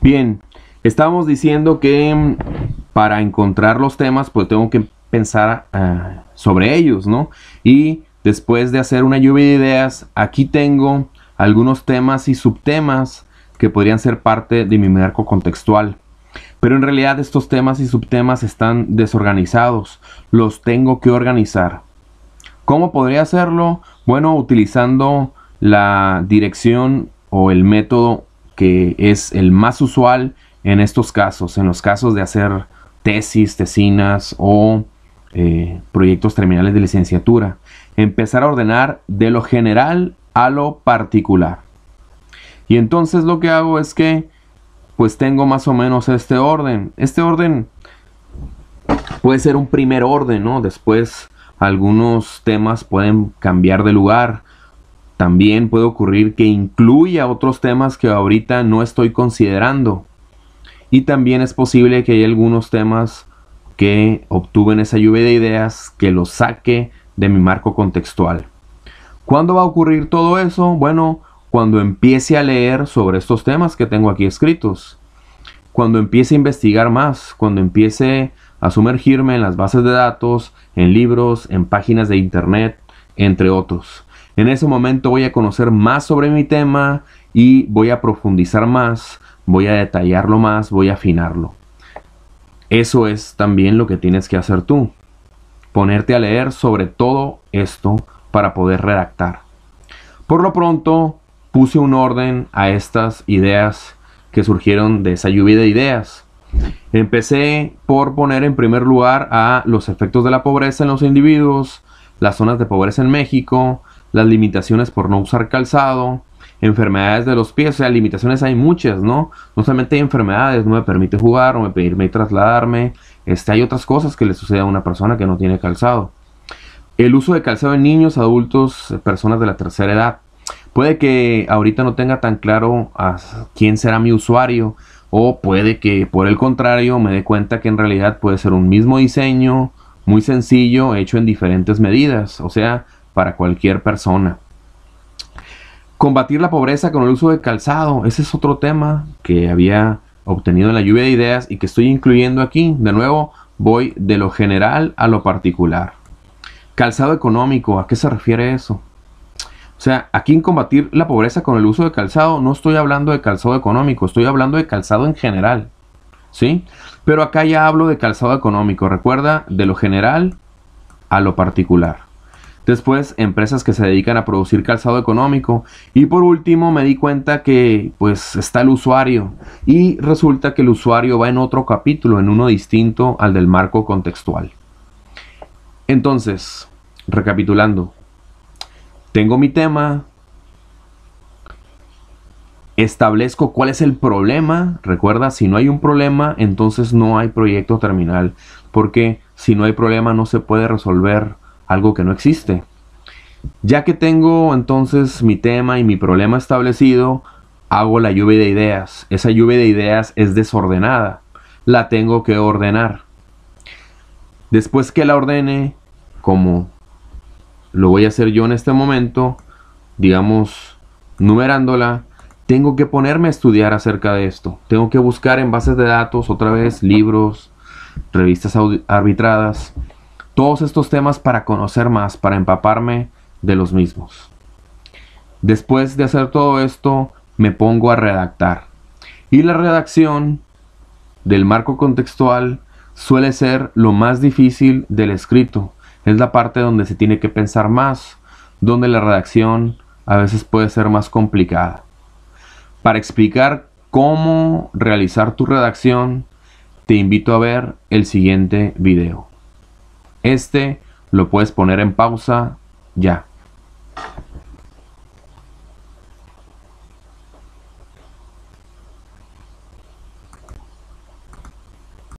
Bien, estamos diciendo que mm, para encontrar los temas, pues tengo que pensar ah, sobre ellos, ¿no? Y después de hacer una lluvia de ideas, aquí tengo algunos temas y subtemas que podrían ser parte de mi marco contextual. Pero en realidad estos temas y subtemas están desorganizados, los tengo que organizar. ¿Cómo podría hacerlo? Bueno, utilizando la dirección o el método que es el más usual en estos casos, en los casos de hacer tesis, tesinas o eh, proyectos terminales de licenciatura. Empezar a ordenar de lo general a lo particular. Y entonces lo que hago es que pues tengo más o menos este orden. Este orden puede ser un primer orden, ¿no? Después algunos temas pueden cambiar de lugar también puede ocurrir que incluya otros temas que ahorita no estoy considerando. Y también es posible que haya algunos temas que obtuve en esa lluvia de ideas que los saque de mi marco contextual. ¿Cuándo va a ocurrir todo eso? Bueno, cuando empiece a leer sobre estos temas que tengo aquí escritos. Cuando empiece a investigar más, cuando empiece a sumergirme en las bases de datos, en libros, en páginas de internet, entre otros. En ese momento voy a conocer más sobre mi tema y voy a profundizar más, voy a detallarlo más, voy a afinarlo. Eso es también lo que tienes que hacer tú. Ponerte a leer sobre todo esto para poder redactar. Por lo pronto, puse un orden a estas ideas que surgieron de esa lluvia de ideas. Empecé por poner en primer lugar a los efectos de la pobreza en los individuos, las zonas de pobreza en México, las limitaciones por no usar calzado, enfermedades de los pies, o sea, limitaciones hay muchas, ¿no? No solamente hay enfermedades, no me permite jugar, o me permite trasladarme, este, hay otras cosas que le suceden a una persona que no tiene calzado. El uso de calzado en niños, adultos, personas de la tercera edad. Puede que ahorita no tenga tan claro a quién será mi usuario o puede que por el contrario me dé cuenta que en realidad puede ser un mismo diseño muy sencillo hecho en diferentes medidas. O sea, para cualquier persona. Combatir la pobreza con el uso de calzado, ese es otro tema que había obtenido en la lluvia de ideas y que estoy incluyendo aquí. De nuevo, voy de lo general a lo particular. Calzado económico, ¿a qué se refiere eso? O sea, aquí en combatir la pobreza con el uso de calzado, no estoy hablando de calzado económico, estoy hablando de calzado en general. ¿Sí? Pero acá ya hablo de calzado económico, recuerda, de lo general a lo particular después empresas que se dedican a producir calzado económico y por último me di cuenta que pues está el usuario y resulta que el usuario va en otro capítulo, en uno distinto al del marco contextual. Entonces, recapitulando, tengo mi tema, establezco cuál es el problema, recuerda, si no hay un problema, entonces no hay proyecto terminal, porque si no hay problema no se puede resolver algo que no existe. Ya que tengo entonces mi tema y mi problema establecido, hago la lluvia de ideas. Esa lluvia de ideas es desordenada. La tengo que ordenar. Después que la ordene, como lo voy a hacer yo en este momento, digamos, numerándola, tengo que ponerme a estudiar acerca de esto. Tengo que buscar en bases de datos, otra vez, libros, revistas arbitradas, todos estos temas para conocer más, para empaparme de los mismos. Después de hacer todo esto, me pongo a redactar. Y la redacción del marco contextual suele ser lo más difícil del escrito. Es la parte donde se tiene que pensar más, donde la redacción a veces puede ser más complicada. Para explicar cómo realizar tu redacción, te invito a ver el siguiente video. Este lo puedes poner en pausa ya.